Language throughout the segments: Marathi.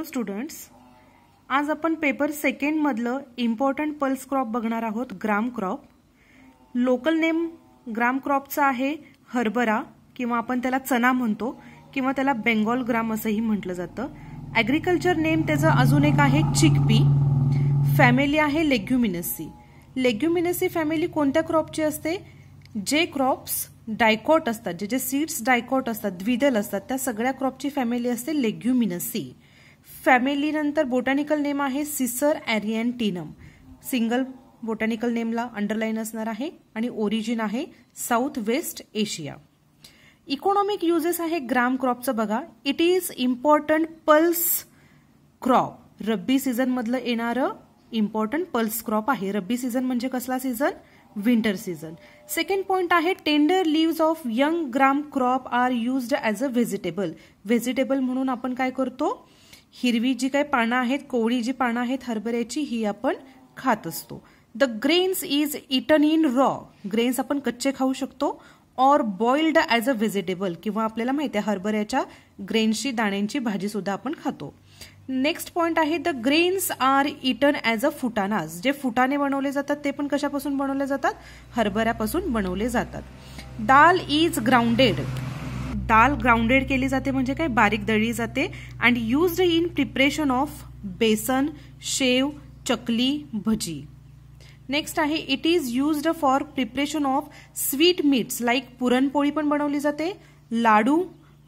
हॅलो स्टुडंट्स आज आपण पेपर सेकंड मधलं इम्पॉर्टंट पल्स क्रॉप बघणार आहोत gram crop local name gram क्रॉपचा आहे हरभरा किंवा आपण त्याला चना म्हणतो किंवा त्याला बेंगॉल ग्राम असंही म्हटलं जातं ऍग्रीकल्चर नेम त्याचं अजून एक आहे चिकपी फॅमिली आहे लेग्युमिनसी लेग्युमिनसी फॅमिली कोणत्या क्रॉपची असते जे क्रॉप्स डायकॉट असतात जे जे सीड्स डायकॉट असतात द्विदल असतात त्या सगळ्या क्रॉपची फॅमिली असते लेग्युमिनसी फॅमिलीनंतर बोटॅनिकल नेम आहे सिसर टीनम सिंगल बोटॅनिकल नेमला अंडरलाईन असणार आहे आणि ओरिजिन आहे south west Asia economic uses आहे ग्राम क्रॉपचं बघा it is important pulse crop rabi सीझनमधलं येणारं इम्पॉर्टंट पल्स क्रॉप आहे रब्बी सीझन म्हणजे कसला season winter season second point आहे tender leave of young gram crop are used as a vegetable vegetable म्हणून आपण काय करतो हिरवी जी काही पानं आहेत कोवळी जी पानं आहेत हरभऱ्याची ही आपण खात असतो the grains is eaten in raw grains आपण कच्चे खाऊ शकतो और बॉइल्ड ॲज अ व्हेजिटेबल किंवा आपल्याला माहिती आहे हरभऱ्याच्या ग्रेन्सची दाण्यांची भाजी सुद्धा आपण खातो नेक्स्ट पॉइंट आहे the grains are eaten as a फुटानाज जे फुटाने बनवले जातात ते पण कशापासून बनवले जातात हरभऱ्यापासून बनवले जातात dal is grounded dal grounded केली जाते म्हणजे काय बारीक दळली जाते and used in preparation of besan sev chakli bhaji next आहे it is used for preparation of sweet meats like puran poli पण बनवली जाते लाडू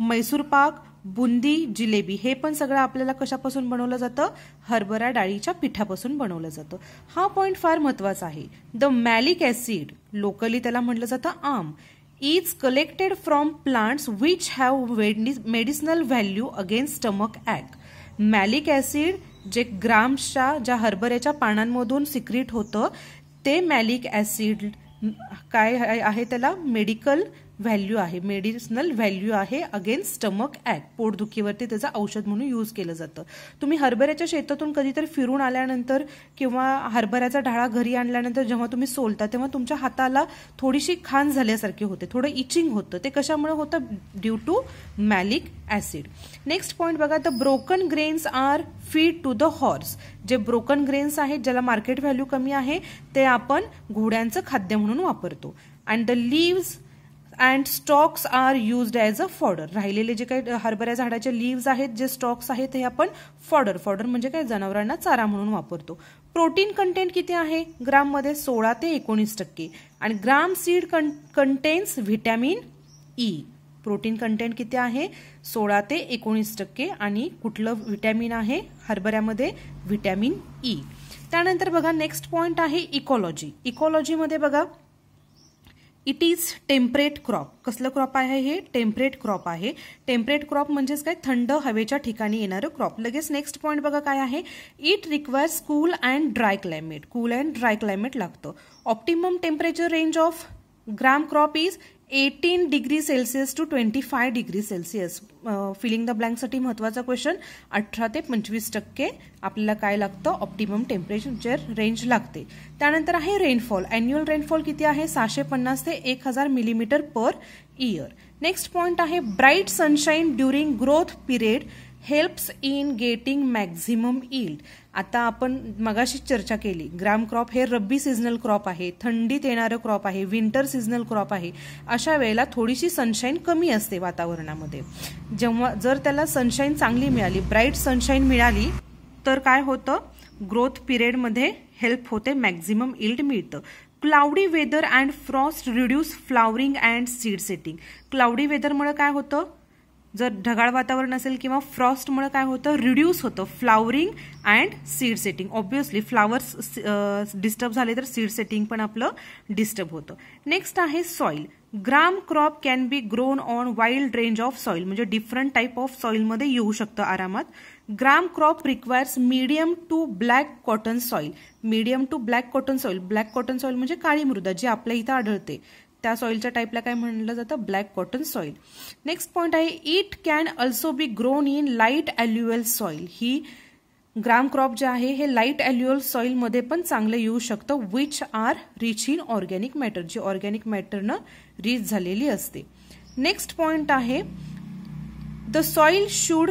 मैसूर पाक बुंदी जिलेबी हे पण सगळं आपल्याला कशापासून बनवलं जातं हरभरा डाळीच्या पिठापासून बनवलं जातं हा पॉईंट फार महत्वाचा आहे द मॅलिक ऍसिड लोकली त्याला म्हटलं जातं आम is collected from plants which have medicinal value against stomach ache malic acid जे ग्राम्सच्या ज्या हरभऱ्याच्या पानांमधून सिक्रीट होतं ते मॅलिक ऍसिड काय आहे त्याला मेडिकल व्हॅल्यू आहे मेडिसिनल व्हॅल्यू आहे अगेन्स्ट स्टमक ॲक पोटदुखीवरती त्याचं औषध म्हणून यूज केलं जातं तुम्ही हरभऱ्याच्या शेतातून कधीतरी फिरून आल्यानंतर किंवा हरभऱ्याचा ढाळा घरी आणल्यानंतर जेव्हा तुम्ही सोलता तेव्हा तुमच्या हाताला थोडीशी खाण झाल्यासारखी होते थोडं इचिंग होतं ते कशामुळे होतं due to malic acid next point बघा the broken grains are feed to the horse जे ब्रोकन ग्रेन्स आहेत ज्याला मार्केट व्हॅल्यू कमी आहे ते आपण घोड्यांचं खाद्य म्हणून वापरतो and the leave and stalks are used as a fodder राहिलेले जे काही हरभऱ्या झाडाचे लीव्ज आहेत जे स्टॉक्स आहेत ते आपण फॉडर फॉडर म्हणजे काय जनावरांना चारा म्हणून वापरतो प्रोटीन कंटेंट किती आहे ग्राममध्ये सोळा ते एकोणीस टक्के आणि ग्राम सीड कं contains vitamin E protein content किती आहे सोळा ते एकोणीस टक्के आणि कुठलं व्हिटॅमिन आहे हरभऱ्यामध्ये व्हिटॅमिन ई e. त्यानंतर बघा नेक्स्ट पॉईंट आहे इकॉलॉजी इकॉलॉजीमध्ये बघा इट इज टेम्परेट क्रॉप कसलं क्रॉप आहे हे टेम्परेट क्रॉप आहे टेम्परेट क्रॉप म्हणजेच काय थंड हवेच्या ठिकाणी येणारं क्रॉप लगेच नेक्स्ट पॉईंट बघा काय आहे it requires cool and dry climate cool and dry climate लागतं optimum temperature range of gram crop is eighteen degree Celsius to twenty five degree Celsius filling the ब्लँकसाठी महत्वाचा क्वेश्चन अठरा ते पंचवीस टक्के आपल्याला काय लागतं ऑप्टिमम टेम्परेचर रेंज लागते त्यानंतर आहे रेनफॉल अॅन्युअल रेनफॉल किती आहे सहाशे पन्नास ते एक हजार millimetre per year next point आहे bright sunshine during growth period helps in getting maximum yield आता आपण मगाशीच चर्चा केली ग्राम क्रॉप हे रब्बी सीझनल क्रॉप आहे थंडीत येणारं क्रॉप आहे विंटर सिझनल क्रॉप आहे अशा वेळेला थोडीशी सनशाईन कमी असते वातावरणामध्ये जेव्हा जर त्याला सनशाईन चांगली मिळाली ब्राईट सनशाईन मिळाली तर काय होतं ग्रोथ पिरियडमध्ये हेल्प होते मॅक्झिमम इल्ड मिळतं cloudy weather and frost reduce flowering and seed setting cloudy वेदरमुळे काय होतं जर ढगाळ वातावरण असेल किंवा फ्रॉस्टमुळे काय होतं रिड्यूस होतं flowering and seed setting obviously flowers disturb झाले तर सीड सेटिंग पण आपलं डिस्टर्ब होतं नेक्स्ट आहे soil gram crop can be grown on wild range of soil म्हणजे डिफरंट टाईप ऑफ सॉईलमध्ये येऊ शकतं आरामात gram crop requires medium to black cotton soil medium to black cotton soil black cotton soil म्हणजे काळी मृदा जी आपल्या इथं आढळते त्या सॉईलच्या टाईपला काय म्हणलं जातं black cotton soil next point आहे it can also be grown in light alluvial soil ही ग्राम क्रॉप जे आहे हे लाईट अॅल्युअल सॉईलमध्ये पण चांगलं येऊ शकतं which are rich in organic matter जी ऑर्गॅनिक मॅटरनं रिच झालेली असते नेक्स्ट पॉइंट आहे the soil should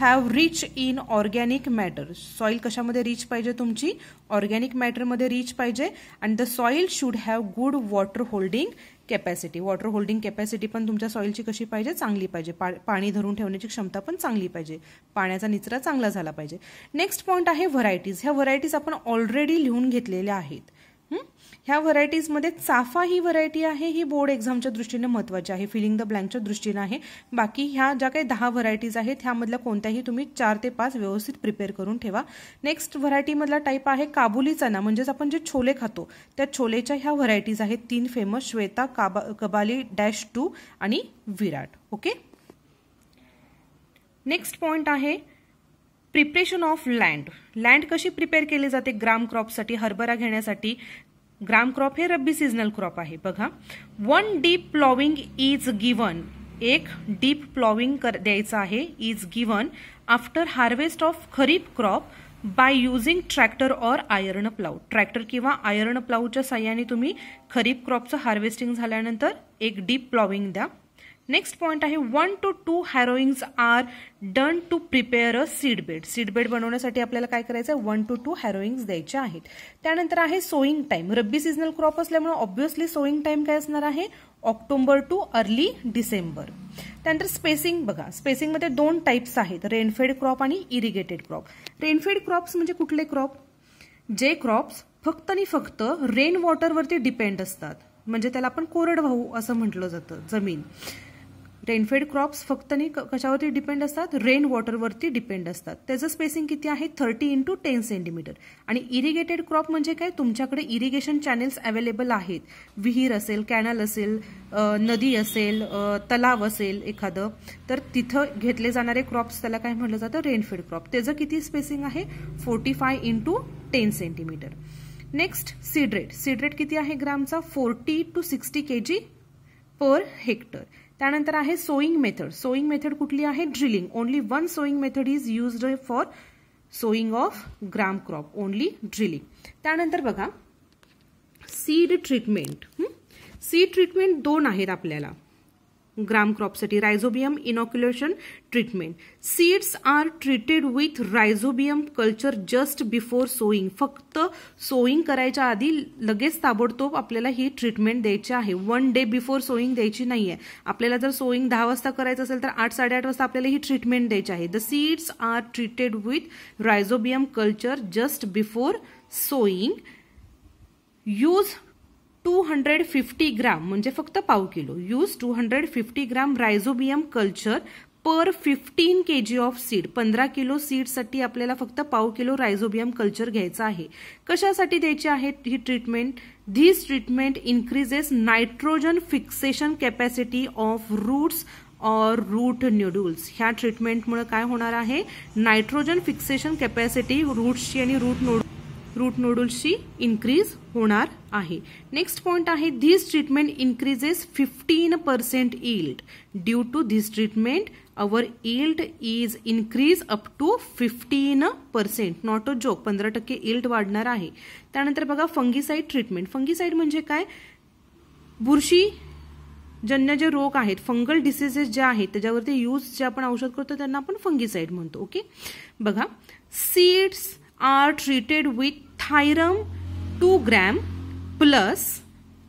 have rich in organic matter soil कशामध्ये रिच पाहिजे तुमची ऑर्गॅनिक मॅटरमध्ये रिच पाहिजे and the soil should have good water holding capacity water holding capacity पण तुमच्या सॉईलची कशी पाहिजे चांगली पाहिजे पा पाणी धरून ठेवण्याची क्षमता पण चांगली पाहिजे पाण्याचा निचरा चांगला झाला पाहिजे नेक्स्ट पॉईंट आहे व्हरायटीज ह्या व्हरायटीज आपण ऑलरेडी लिहून घेतलेल्या आहेत ह्या व्हरायटीजमध्ये चाफा ही व्हरायटी आहे ही बोर्ड एक्झामच्या दृष्टीने महत्वाची आहे फिलिंग द ब्लँकच्या दृष्टीने आहे बाकी ह्या ज्या काही दहा व्हरायटीज आहेत ह्यामधल्या कोणत्याही तुम्ही चार ते पाच व्यवस्थित प्रिपेअर करून ठेवा नेक्स्ट व्हरायटीमधला टाईप आहे काबुली चना म्हणजेच आपण जे छोले खातो त्या छोलेच्या ह्या व्हरायटीज आहेत तीन फेमस श्वेता काबा कबाली डॅश टू आणि विराट ओके नेक्स्ट पॉइंट आहे प्रिपरेशन ऑफ लँड लँड कशी प्रिपेअर केली जाते ग्राम क्रॉपसाठी हरभरा घेण्यासाठी ग्राम क्रॉप हे रब्बी सीजनल क्रॉप आहे बघा one deep ploughing is given एक डीप प्लॉविंग कर द्यायचं आहे is given after harvest of kharif crop by using tractor or iron plough tractor किंवा आयर्न प्लाऊच्या साह्याने तुम्ही खरीप क्रॉपचं हार्वेस्टिंग झाल्यानंतर एक डीप प्लॉविंग द्या नेक्स्ट पॉईंट आहे one two two harrowings are done to prepare a seed bed seed bed बनवण्यासाठी आपल्याला काय करायचं आहे वन टू टू हॅरोईंग्स द्यायचे आहेत त्यानंतर आहे sowing time rabi seasonal crop असल्यामुळे ऑब्व्हियसली सोईंग टाईम काय असणार आहे ऑक्टोबर टू अर्ली डिसेंबर त्यानंतर स्पेसिंग बघा स्पेसिंगमध्ये दोन टाईप्स आहेत रेनफेड क्रॉप आणि इरिगेटेड क्रॉप रेनफेड क्रॉप्स म्हणजे कुठले क्रॉप जे क्रॉप्स फक्त आणि फक्त रेन वॉटरवरती डिपेंड असतात म्हणजे त्याला आपण कोरडवाहू असं म्हटलं जातं जमीन रेनफेड क्रॉप्स फक्त नाही कशावरती डिपेंड असतात रेन वॉटरवरती डिपेंड असतात त्याचं स्पेसिंग किती आहे थर्टी इंटू टेन सेंटीमीटर आणि इरिगेटेड क्रॉप म्हणजे काय तुमच्याकडे इरिगेशन चॅनेल्स अवेलेबल आहेत विहीर असेल कॅनल असेल नदी असेल तलाव असेल एखादं तर तिथं घेतले जाणारे क्रॉप्स त्याला काय म्हटलं जातं रेनफेड क्रॉप त्याचं किती स्पेसिंग आहे forty five into ten centimetre next seed rate seed rate किती आहे ग्रामचा forty to sixty K G per hectare त्यानंतर आहे सोईंग मेथड सोईंग मेथड कुठली आहे drilling only one sowing method is use for sowing of gram crop only drilling त्यानंतर बघा सीड ट्रीटमेंट सीड ट्रीटमेंट दोन आहेत आपल्याला ग्राम क्रॉपसाठी rhizobium inoculation treatment seeds are treated with rhizobium culture just before sowing फक्त सोईंग करायच्या आधी लगेच ताबडतोब आपल्याला ही ट्रीटमेंट द्यायची आहे वन डे बिफोर सोईंग द्यायची नाही आहे आपल्याला जर सोईंग दहा वाजता करायचं असेल तर आठ साडेआठ वाजता आपल्याला ही ट्रीटमेंट द्यायची आहे the seeds are treated with rhizobium culture just before sowing use two hundred fifty gram म्हणजे फक्त पाव kilo use two hundred fifty gram rhizobium culture per fifteen K G of seed पंधरा किलो सीडसाठी आपल्याला फक्त पाव किलो रायझोबियम कल्चर घ्यायचं आहे कशासाठी द्यायची आहे ही treatment this treatment increases nitrogen fixation capacity of roots or root nodules ह्या ट्रीटमेंटमुळे काय होणार आहे नायट्रोजन फिक्सेशन कॅपॅसिटी रूट्सची आणि रूट नोड रूट नूडल्सशी इन्क्रीज होणार आहे नेक्स्ट पॉइंट आहे this treatment increases fifteen percent yield due to this treatment our yield is increase up to fifteen percent not a joke पंधरा टक्के इल्ड वाढणार आहे त्यानंतर बघा फंगीसाइड ट्रीटमेंट फंगीसाइड म्हणजे काय बुरशी जन्य जे रोग आहेत फंगल डिसीजेस जे आहेत त्याच्यावरती यूज जे आपण औषध करतो त्यांना आपण फंगीसाईड म्हणतो ओके बघा seeds are treated with thyrum 2 gram plus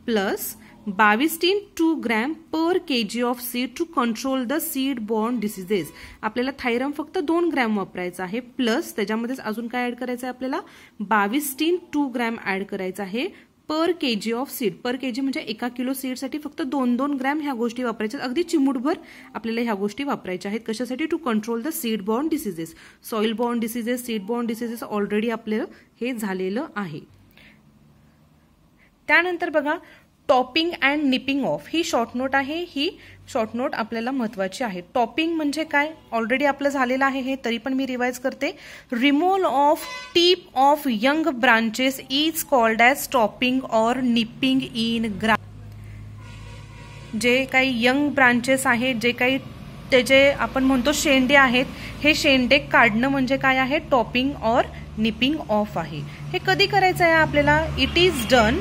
plus Bavistin two gram per K G of seed to control the seed borne diseases आपल्याला थायरम फक्त दोन ग्रॅम वापरायचा आहे प्लस त्याच्यामध्येच अजून काय ऍड करायचं आहे आपल्याला बावीस टीन टू ग्रॅम ऍड करायचं आहे पर K G of seed per K जी म्हणजे एका किलो सीडसाठी फक्त दोन दोन ग्रॅम ह्या गोष्टी वापरायच्या अगदी चिमुटभर आपल्याला ह्या गोष्टी वापरायच्या आहेत कशासाठी to control the seed borne diseases soil borne diseases seed borne diseases already आपल्याला हे झालेलं आहे त्यानंतर बघा टॉपिंग अँड निपिंग ऑफ ही शॉर्ट नोट आहे ही शॉर्ट नोट आपल्याला महत्वाची आहे टॉपिंग म्हणजे काय ऑलरेडी आपलं झालेलं आहे हे तरी पण मी रिवाइज करते removal of tip of young branches is called as topping or nipping in gram जे काही यंग ब्रांचेस आहेत जे काही ते जे आपण म्हणतो शेंडे आहेत हे शेंडे काढणं म्हणजे काय आहे टॉपिंग ऑर निपिंग ऑफ आहे हे कधी करायचं आहे आपल्याला इट इज डन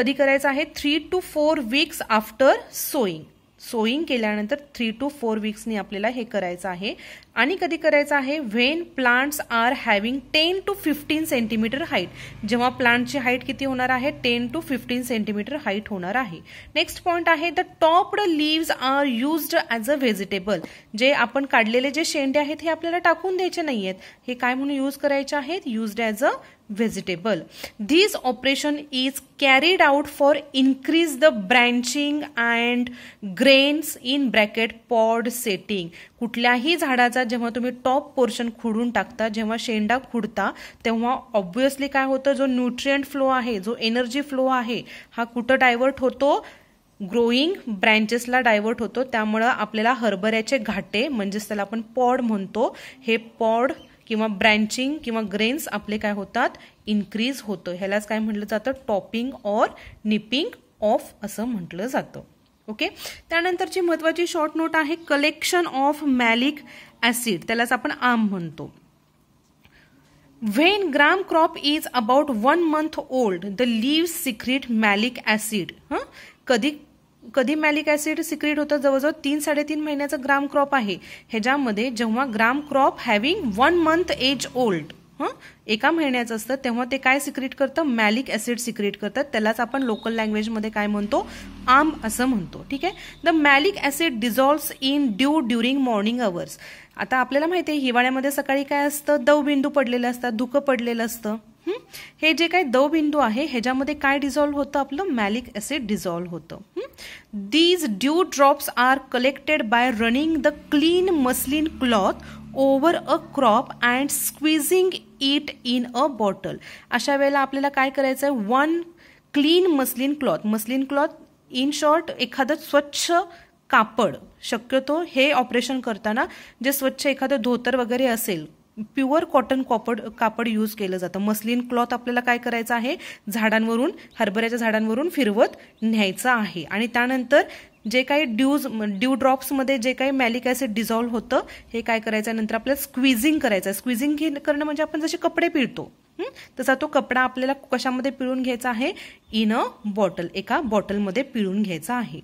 कधी करायचं आहे three to four weeks after sowing sowing केल्यानंतर थ्री टू फोर वीक्सनी आपल्याला हे करायचं आहे आणि कधी करायचं आहे when plants are having ten to fifteen centimetre height जेव्हा प्लांटची हाईट किती होणार आहे ten to fifteen centimetre height होणार आहे नेक्स्ट पॉईंट आहे the topped leaves are used as a vegetable जे आपण काढलेले जे शेंडे आहेत हे आपल्याला टाकून द्यायचे नाही हे काय म्हणून यूज करायचे आहेत used as a vegetable this operation is carried out for increase the branching and grains in bracket pod setting कुठल्याही झाडाचा त्याचा जेव्हा तुम्ही टॉप पोर्शन खुडून टाकता जेव्हा शेंडा खुडता तेव्हा ऑब्व्हियसली काय होतं जो न्यूट्रियंट फ्लो आहे जो एनर्जी फ्लो आहे हा कुठं डायव्हर्ट होतो ग्रोईंग ब्रँचेसला डायव्हर्ट होतो त्यामुळं आपल्याला हरभऱ्याचे घाटे म्हणजेच त्याला आपण पॉड म्हणतो हे पॉड किंवा ब्रँचिंग किंवा ग्रेन्स आपले काय होतात इन्क्रीज होतं ह्यालाच काय म्हटलं जातं टॉपिंग और निपिंग ऑफ असं म्हटलं जातं ओके त्यानंतरची महत्वाची शॉर्ट नोट आहे कलेक्शन ऑफ मॅलिक ऍसिड त्यालाच आपण आम म्हणतो when gram crop is about one month old the leave secrete malic acid कधी कधी मॅलिक ऍसिड सिक्रेट होतं जवळजवळ तीन साडेतीन महिन्याचं ग्राम क्रॉप आहे ह्याच्यामध्ये जेव्हा gram crop having one month age old हं एका महिन्याचं असतं तेव्हा ते काय सिक्रेट करतं मॅलिक ॲसिड सिक्रेट करतात त्यालाच आपण लोकल लँग्वेजमध्ये काय म्हणतो आम असं म्हणतो ठीक आहे the malic acid dissolves in dew during morning hours आता आपल्याला माहिती आहे हिवाळ्यामध्ये सकाळी काय असतं दवबिंदू पडलेलं असतात धुकं पडलेलं असतं हे जे काय दवबिंदू आहे ह्याच्यामध्ये काय डिझॉल्व्ह होतं आपलं मॅलिक ऍसिड डिझॉल्व्ह होतं these dew drops are collected by running the clean muslin cloth over a crop and squeezing it in a bottle अशा वेळेला आपल्याला काय करायचं आहे one clean muslin cloth muslin cloth in short एखादं स्वच्छ कापड शक्यतो हे ऑपरेशन करताना जे स्वच्छ एखादं धोतर वगैरे असेल प्युअर कॉटन कॉपड कापड यूज केलं जातं मस्लिन क्लॉथ आपल्याला काय करायचं आहे झाडांवरून हरभऱ्याच्या झाडांवरून फिरवत न्यायचं आहे आणि त्यानंतर जे काही ड्यूज ड्यू ड्रॉप्समध्ये जे काही मॅलिक ॲसिड डिझॉल्व्ह होतं हे काय करायचं नंतर आपल्याला स्क्विझिंग करायचं स्क्विझिंग करणं म्हणजे आपण जसे कपडे पिळतो तसा तो कपडा आपल्याला कशामध्ये पिळून घ्यायचा आहे इन अ बॉटल एका बॉटलमध्ये पिळून घ्यायचा आहे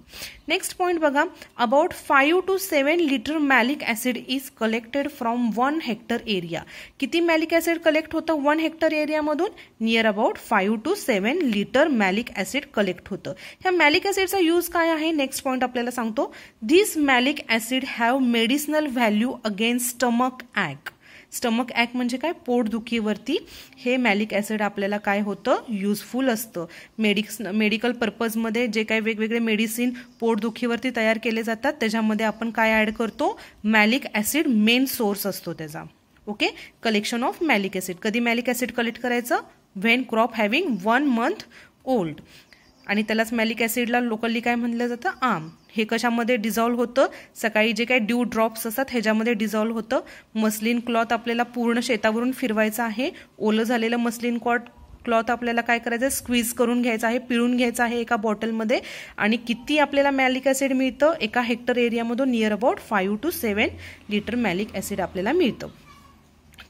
नेक्स्ट पॉईंट बघा about five to seven litre malic acid is collected from one hectare area किती मॅलिक ॲसिड कलेक्ट होतं वन हेक्टर एरियामधून near about five to seven litre malic acid collect होतं ह्या मॅलिक ॲसिडचा यूज काय आहे नेक्स्ट पॉईंट आपल्याला सांगतो this malic acid have medicinal value against stomach ache stomach ache म्हणजे काय पोटदुखीवरती हे मॅलिक ॲसिड आपल्याला काय होतं युजफुल असतं मेडिक्स मेडिकल पर्पजमध्ये जे काही वेगवेगळे मेडिसिन पोटदुखीवरती तयार केले जातात त्याच्यामध्ये आपण काय ॲड करतो मॅलिक ॲसिड मेन सोर्स असतो त्याचा okay collection of malic acid कधी मॅलिक ॲसिड कलेक्ट करायचं when crop having one month old आणि त्यालाच मॅलिक ॲसिडला लोकली काय म्हणलं जातं आम हे कशामध्ये डिझॉल्व्ह होतं सकाळी जे काही ड्यू ड्रॉप्स असतात ह्याच्यामध्ये डिझॉल्व्ह होतं मस्लिन क्लॉथ आपल्याला पूर्ण शेतावरून फिरवायचं आहे ओलं झालेलं मस्लिन कॉट क्लॉथ आपल्याला काय करायचं आहे स्क्वीज करून घ्यायचं आहे पिळून घ्यायचं आहे एका बॉटलमध्ये आणि किती आपल्याला मॅलिक ॲसिड मिळतं एका हेक्टर एरियामधून near about five to seven litre malic acid आपल्याला मिळतं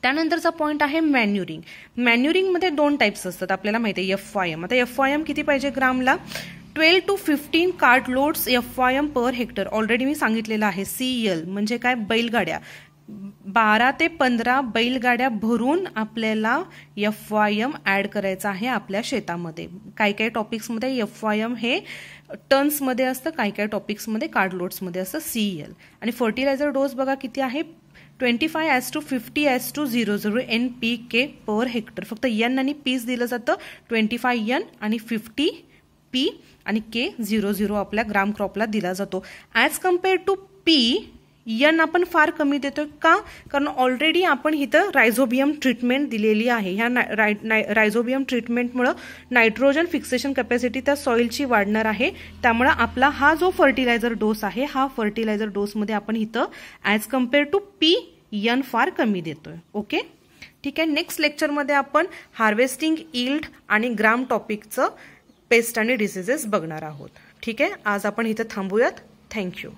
त्यानंतरचा पॉईंट आहे मॅन्युरिंग मॅन्युरिंगमध्ये दोन टाईप्स असतात आपल्याला माहिती आहे एफ वाय एम आता एफ वाय एम किती पाहिजे ग्रामला 12 to fifteen cart loads F Y M per hectare already मी सांगितलेलं आहे सी एल e म्हणजे काय बैलगाड्या बारा ते पंधरा बैलगाड्या भरून आपल्याला एफ वाय एम करायचं आहे आपल्या शेतामध्ये काय काय टॉपिक्समध्ये एफ वाय एम हे टन्समध्ये असतं काय काय टॉपिक्समध्ये लोड्समध्ये असतं सी एल e आणि फर्टिलायझर डोस बघा किती आहे twenty five is to fifty is to zero zero N P K per hectare फक्त यन आणि पीस दिलं जातं ट्वेंटी फाय यन आणि फिफ्टी पी आणि के झिरो झिरो आपल्या ग्राम क्रॉपला दिला जातो as compare to P N आपण फार कमी देतो का कारण ऑलरेडी आपण इथं रायझोबियम ट्रीटमेंट दिलेली आहे ह्या नाय नाय रायझोबियम ट्रीटमेंटमुळं नायट्रोजन फिक्सेशन कॅपॅसिटी त्या सॉईलची वाढणार आहे त्यामुळं आपला हा जो फर्टिलायझर डोस आहे हा फर्टिलायझर डोसमध्ये आपण इथं as compare to P N फार कमी देतोय ओके ठीक आहे नेक्स्ट लेक्चरमध्ये आपण हार्वेस्टिंग इल्ड आणि ग्राम टॉपिकचं पेस्ट आणि डिसिजेस बघणार आहोत ठीक आहे आज आपण इथं थांबूयात थँक्यू